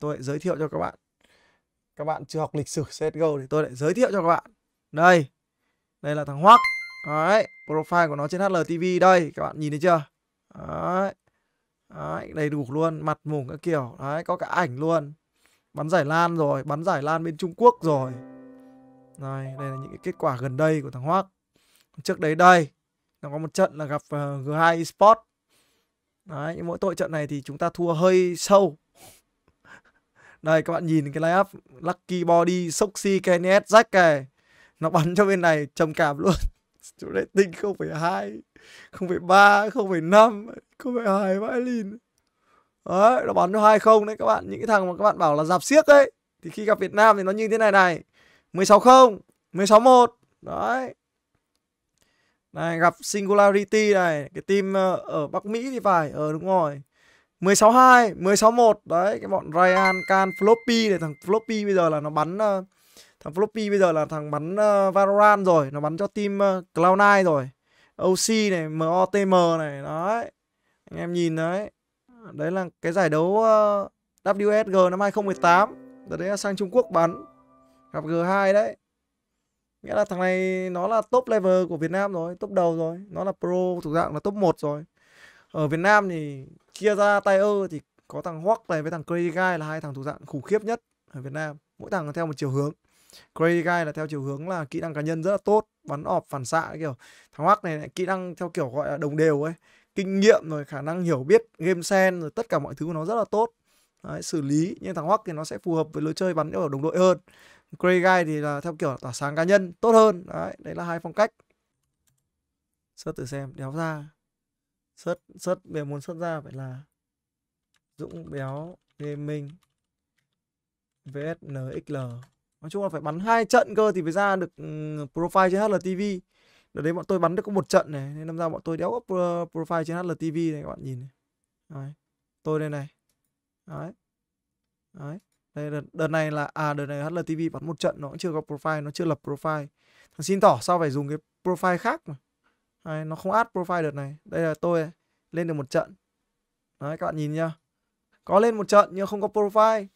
tôi lại giới thiệu cho các bạn các bạn chưa học lịch sử CSGO thì tôi lại giới thiệu cho các bạn đây đây là thằng Hoắc đấy profile của nó trên HLTV đây các bạn nhìn thấy chưa đấy, đấy đầy đủ luôn mặt mùng các kiểu đấy có cả ảnh luôn bắn giải lan rồi bắn giải lan bên Trung Quốc rồi này, đây là những cái kết quả gần đây của thằng Hoắc trước đấy đây nó có một trận là gặp uh, ờ, G2 Esports Đấy, mỗi tội trận này thì chúng ta thua hơi sâu đây các bạn nhìn cái line up Lucky Body, Soxy, Kenneth, Jack này. Nó bắn cho bên này trầm cảm luôn. Chỗ rating 0,2, 0,3, 0,5, 0,2 vãi lìn. Đấy, nó bắn cho 2 không đấy các bạn. Những cái thằng mà các bạn bảo là dạp siếc ấy. Thì khi gặp Việt Nam thì nó như thế này này. 16 0, 16 1. Đấy. Này, gặp Singularity này, cái team ờ, ở Bắc Mỹ thì phải, ờ đúng rồi. 16-2, 16-1 Đấy, cái bọn Ryan Can Floppy này Thằng Floppy bây giờ là nó bắn uh, Thằng Floppy bây giờ là thằng bắn uh, Valorant rồi Nó bắn cho team uh, ờ, Cloud9 rồi OC này, MOTM này Đấy, anh em nhìn đấy Đấy là cái giải đấu uh, WSG năm 2018 Đợt đấy là sang Trung Quốc bắn Gặp G2 đấy Nghĩa là thằng này nó là top level của Việt Nam rồi Top đầu rồi Nó là pro thuộc dạng là top 1 rồi ở Việt Nam thì kia ra tay ơ thì có thằng Hoắc này với thằng Crazy Guy là hai thằng thủ dạng khủng khiếp nhất ở Việt Nam mỗi thằng theo một chiều hướng Crazy Guy là theo chiều hướng là kỹ năng cá nhân rất là tốt bắn ọp phản xạ kiểu thằng Hoắc này, này kỹ năng theo kiểu gọi là đồng đều ấy kinh nghiệm rồi khả năng hiểu biết game sen rồi tất cả mọi thứ của nó rất là tốt Đấy, xử lý nhưng thằng Hoắc thì nó sẽ phù hợp với lối chơi bắn ở đồng đội hơn Crazy Guy thì là theo kiểu tỏa sáng cá nhân tốt hơn đấy đấy là hai phong cách sơ tử xem đéo ra Sớt, sớt, về muốn sớt ra phải là Dũng Béo Gaming VSNXL Nói chung là phải bắn hai trận cơ thì mới ra được ừ, profile trên HLTV Đợt đấy bọn tôi bắn được có một trận này Nên làm ra bọn tôi đéo up profile trên HLTV này các bạn nhìn này đấy. Tôi đây này Đấy Đấy đây, đợt, đợt này là à đợt này HLTV bắn một trận nó cũng chưa có profile nó chưa lập profile thằng xin tỏ sao phải dùng cái profile khác mà Đấy, nó không add profile đợt này đây là tôi lên được một trận đấy các bạn nhìn nhá có lên một trận nhưng không có profile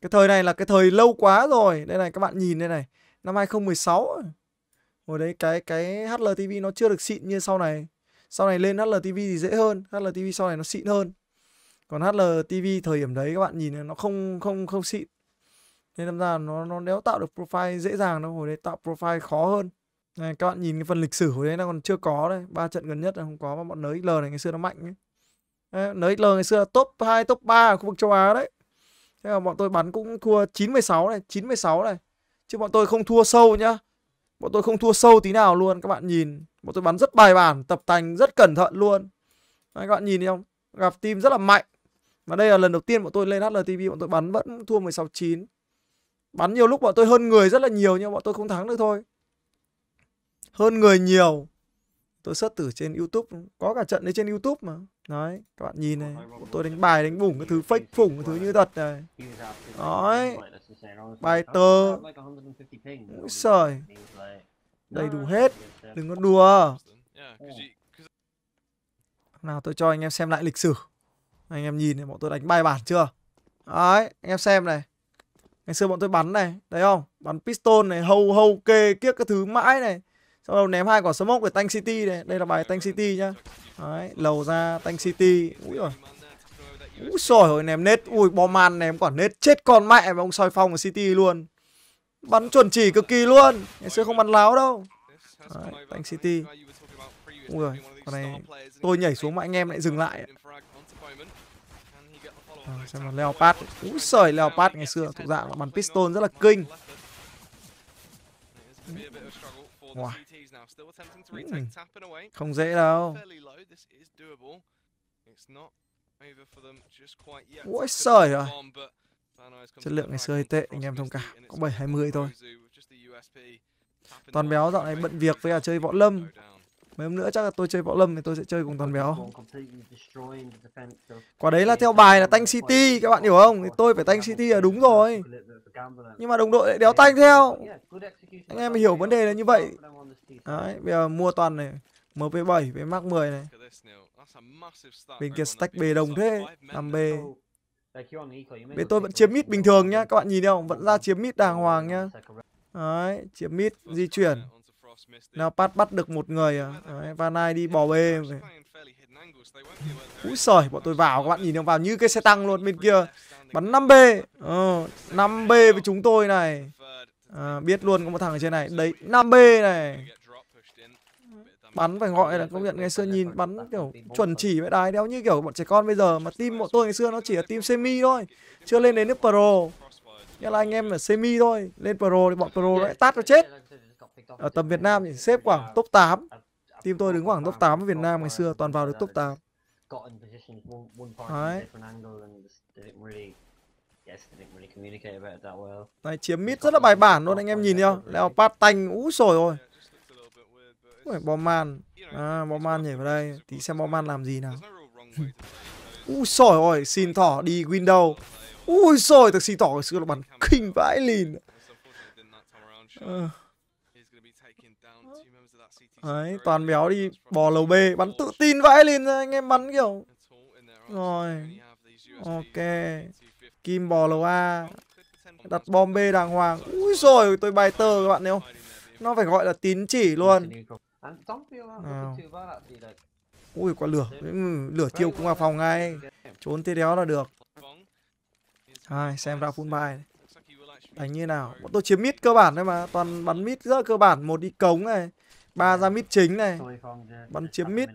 cái thời này là cái thời lâu quá rồi đây này các bạn nhìn đây này năm 2016 hồi đấy cái cái HLTV nó chưa được xịn như sau này sau này lên HLTV thì dễ hơn HLTV sau này nó xịn hơn còn HLTV thời điểm đấy các bạn nhìn nó không không không xịn nên làm ra nó nó nếu tạo được profile dễ dàng đâu hồi đấy tạo profile khó hơn này, các bạn nhìn cái phần lịch sử hồi đấy nó còn chưa có đây ba trận gần nhất là không có mà bọn NXL này ngày xưa nó mạnh ấy. Đấy, NXL ngày xưa là top 2, top 3 ở khu vực châu Á đấy Thế là bọn tôi bắn cũng thua 9-16 này 9-16 này Chứ bọn tôi không thua sâu nhá Bọn tôi không thua sâu tí nào luôn Các bạn nhìn Bọn tôi bắn rất bài bản Tập tành rất cẩn thận luôn Đấy, Các bạn nhìn thấy không Gặp team rất là mạnh Và đây là lần đầu tiên bọn tôi lên HLTV Bọn tôi bắn vẫn thua 16-9 Bắn nhiều lúc bọn tôi hơn người rất là nhiều Nhưng bọn tôi không thắng được thôi hơn người nhiều tôi xuất từ trên youtube có cả trận đấy trên youtube mà đấy các bạn nhìn này tôi đánh bài đánh bủng cái thứ fake phủng cái thứ như thật này đấy bài tờ, mũi sời đầy đủ hết đừng có đùa nào tôi cho anh em xem lại lịch sử anh em nhìn này bọn tôi đánh bài bản chưa đấy anh em xem này ngày xưa bọn tôi bắn này thấy không bắn piston này hâu hâu kê kiếc cái thứ mãi này xong đầu ném hai quả smoke để Tank City này đây là bài Tank City nhá đấy lầu ra Tank City úi rồi úi sồi hồi ném nết ui bom man ném quả nết chết con mẹ mà ông soi phong ở City luôn bắn chuẩn chỉ cực kỳ luôn ngày xưa không bắn láo đâu đấy, Tank City úi rồi con này tôi nhảy xuống mà anh em lại dừng lại À, xem là Leopard Úi sời Leopard ngày xưa thủ dạng là bắn piston rất là kinh Wow Ừ. Không dễ đâu. Ôi sời rồi. Chất lượng ngày xưa hơi tệ, anh em thông cảm. Có 7-20 thôi. Toàn béo dạo này bận việc với cả chơi võ lâm. Mấy hôm nữa chắc là tôi chơi võ lâm thì tôi sẽ chơi cùng toàn béo. Quả đấy là theo bài là tanh city, các bạn hiểu không? Thì tôi phải tanh city là đúng rồi. Nhưng mà đồng đội lại đéo tanh theo. Anh em hiểu vấn đề là như vậy. Đấy, bây giờ mua toàn này MP7 với Mark 10 này. Bên kia stack B đồng thế, làm B. Bên tôi vẫn chiếm mid bình thường nhá, các bạn nhìn không? Vẫn ra chiếm mid đàng hoàng nhá. Đấy, chiếm mid di chuyển. Nào Pat bắt được một người à. Đấy, Van đi bò bê Úi sời, bọn tôi vào các bạn nhìn không vào như cái xe tăng luôn bên kia. Bắn 5B. Ờ, 5B với chúng tôi này. À, biết luôn có một thằng ở trên này. Đấy, 5B này bắn phải gọi là công nhận ngày xưa nhìn bắn kiểu chuẩn chỉ với đái đéo như kiểu bọn trẻ con bây giờ mà team bọn tôi ngày xưa nó chỉ là team semi thôi chưa lên đến nước pro nghĩa là anh em là semi thôi lên pro thì bọn pro lại tát nó chết ở tầm Việt Nam thì xếp khoảng top 8 team tôi đứng khoảng top 8 ở Việt Nam ngày xưa toàn vào được top 8 Đấy. Này chiếm mít rất là bài bản luôn anh em nhìn nhá Leopard tanh ú sồi rồi Ui, bom man à, bom man nhảy vào đây tí xem bom man làm gì nào ui sỏi ơi xin thỏ đi window ui sỏi thật xin thỏ xưa là bắn kinh vãi lìn ờ. Đấy, toàn béo đi bò lầu B bắn tự tin vãi lên anh em bắn kiểu rồi ok kim bò lầu A đặt bom B đàng hoàng ui rồi tôi bài tờ các bạn nếu nó phải gọi là tín chỉ luôn nào ui quả lửa ừ, lửa chiêu cũng vào phòng ngay trốn thế đéo là được hai xem ra phun bài đánh như nào bọn tôi chiếm mít cơ bản thôi mà toàn bắn mít rất cơ bản một đi cống này ba ra mít chính này bắn chiếm mít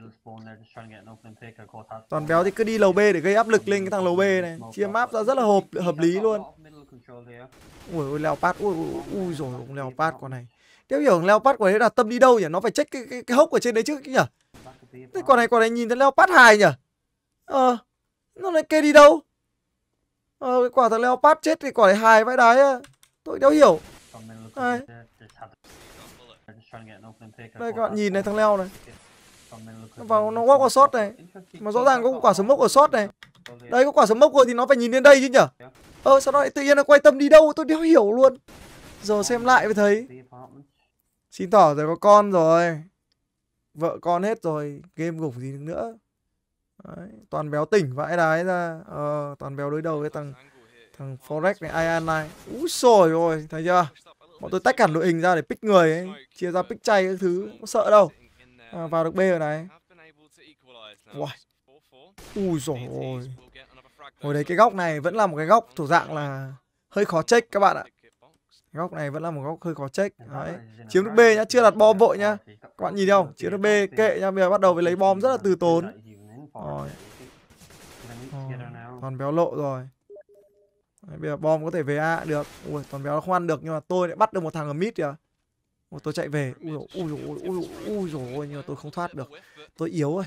toàn béo thì cứ đi lầu b để gây áp lực lên cái thằng lầu b này chiếm áp ra rất là hợp hợp lý luôn Ui ôi Leopard ui ui ui rồi leo Leopard con này. Tiếp hiểu leo Leopard của đấy là tâm đi đâu nhỉ? Nó phải check cái, cái, cái hốc ở trên đấy chứ nhỉ? Thế con này con này nhìn thấy leo Leopard hài nhỉ? Ờ. À, nó lại kê đi đâu? Ờ à, cái quả thằng leo Leopard chết thì quả này hài vãi đái á. Tôi đéo hiểu. Đây. Đây các bạn nhìn này thằng Leo này. Nó vào nó walk qua sót này. Mà rõ ràng có quả sấm smoke ở sót này. Đây có quả sấm smoke rồi thì nó phải nhìn lên đây chứ nhỉ? Ờ sao đó lại tự nhiên nó quay tâm đi đâu tôi đéo hiểu luôn Giờ ờ, xem lại mới thấy Xin tỏ rồi có con rồi Vợ con hết rồi Game gục gì nữa Đấy, toàn béo tỉnh vãi đái ra Ờ toàn béo đối đầu với thằng Thằng Forex này ai ăn này Úi sồi rồi thấy chưa Bọn tôi tách hẳn đội hình ra để pick người ấy Chia ra pick chay các thứ Không sợ đâu à, Vào được B rồi này Uầy Ui dồi ôi Hồi đấy cái góc này vẫn là một cái góc thuộc dạng là hơi khó check các bạn ạ. Góc này vẫn là một góc hơi khó check. Đấy. Chiếm được B nhá, chưa đặt bom vội nhá. Các bạn nhìn không? Chiếm được B kệ nhá, bây giờ bắt đầu với lấy bom rất là từ tốn. Rồi. Rồi. Toàn béo lộ rồi. Đấy, bây giờ bom có thể về A được. Ui, toàn béo nó không ăn được nhưng mà tôi lại bắt được một thằng ở mid kìa. Ôi, tôi chạy về ui dồi, ui dồi, ui dồi, ui dồi, nhưng mà tôi không thoát được tôi yếu rồi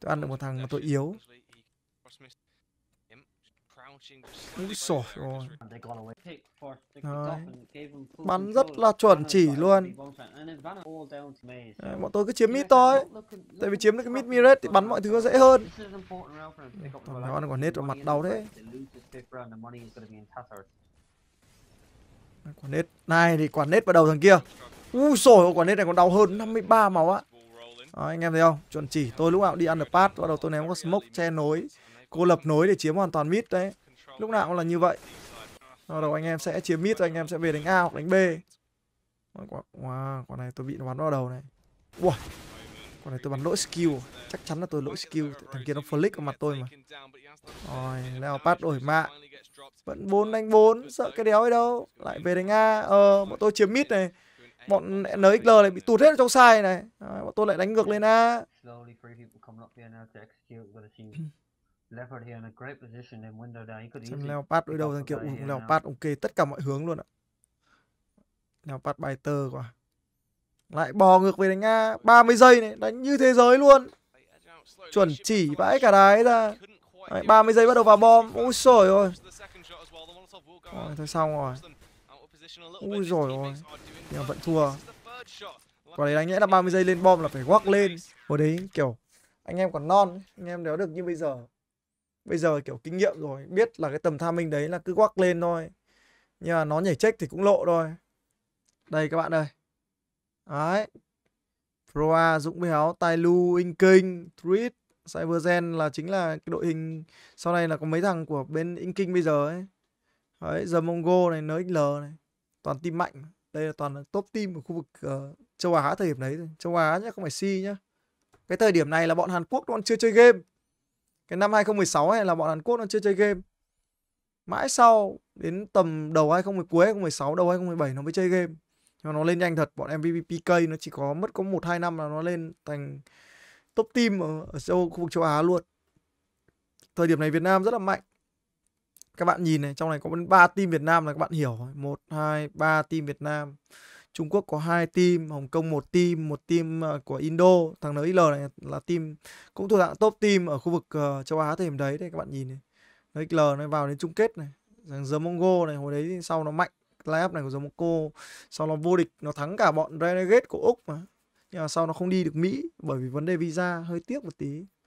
tôi ăn được một thằng mà tôi yếu sổ rồi bắn rất là chuẩn chỉ luôn Đấy, bọn tôi cứ chiếm mít thôi tại vì chiếm được cái mít miret thì bắn mọi thứ nó dễ hơn nó còn nết vào mặt đau thế quả nết này thì quả nết vào đầu thằng kia u sổ quả nết này còn đau hơn 53 máu á Đó, anh em thấy không chuẩn chỉ tôi lúc nào đi ăn underpass bắt đầu tôi ném có smoke che nối cô lập nối để chiếm hoàn toàn mít đấy lúc nào cũng là như vậy sau đầu anh em sẽ chiếm mid rồi anh em sẽ về đánh a hoặc đánh b quả wow, quả này tôi bị nó bắn vào đầu này wow. quả này tôi bắn lỗi skill chắc chắn là tôi lỗi skill thằng kia nó flick vào mặt tôi mà rồi leo pat đổi mạng, vẫn bốn đánh bốn sợ cái đéo ấy đâu lại về đánh a ờ bọn tôi chiếm mid này bọn nxl này bị tụt hết trong sai này bọn tôi lại đánh ngược lên a Xem Leopard đối đầu thằng kiểu ủng Leopard ok tất cả mọi hướng luôn ạ. Leopard bài tơ quá. Lại bò ngược về đánh Nga 30 giây này đánh như thế giới luôn. Chuẩn chỉ vãi cả đái ra. Đấy, 30 giây bắt đầu vào bom. Úi sồi ôi. Rồi, thôi xong rồi. Úi rồi ôi. Nhưng vẫn thua. Quả đấy đáng nhẽ là 30 giây lên bom là phải walk lên. Hồi đấy kiểu anh em còn non, anh em nếu được như bây giờ bây giờ kiểu kinh nghiệm rồi biết là cái tầm tham minh đấy là cứ quắc lên thôi nhưng mà nó nhảy check thì cũng lộ thôi đây các bạn ơi đấy Proa, Dũng Béo, Tai Lu, Inh Kinh, Threat, Cybergen là chính là cái đội hình sau này là có mấy thằng của bên Inh Kinh bây giờ ấy. Đấy, giờ Mongo này, NXL này, toàn team mạnh. Đây là toàn là top team của khu vực uh, châu Á thời điểm đấy Châu Á nhá, không phải C nhá. Cái thời điểm này là bọn Hàn Quốc bọn chưa chơi game cái năm 2016 này là bọn Hàn Quốc nó chưa chơi game mãi sau đến tầm đầu 2010 cuối 2016 đầu 2017 nó mới chơi game nhưng mà nó lên nhanh thật bọn MVP PK nó chỉ có mất có một hai năm là nó lên thành top team ở, ở châu khu vực châu Á luôn thời điểm này Việt Nam rất là mạnh các bạn nhìn này trong này có ba team Việt Nam là các bạn hiểu một hai ba team Việt Nam Trung Quốc có hai team, Hồng Kông một team, một team ờ, của Indo, thằng NIL này là team cũng thuộc dạng top team ở khu vực uh, châu Á thời điểm đấy đây các bạn nhìn này. NIL nó vào đến chung kết này, thằng The Mongo này hồi đấy sau nó mạnh lineup này của The Mongo, sau nó vô địch, nó thắng cả bọn Renegade của Úc mà. Nhưng mà sau nó không đi được Mỹ bởi vì vấn đề visa hơi tiếc một tí.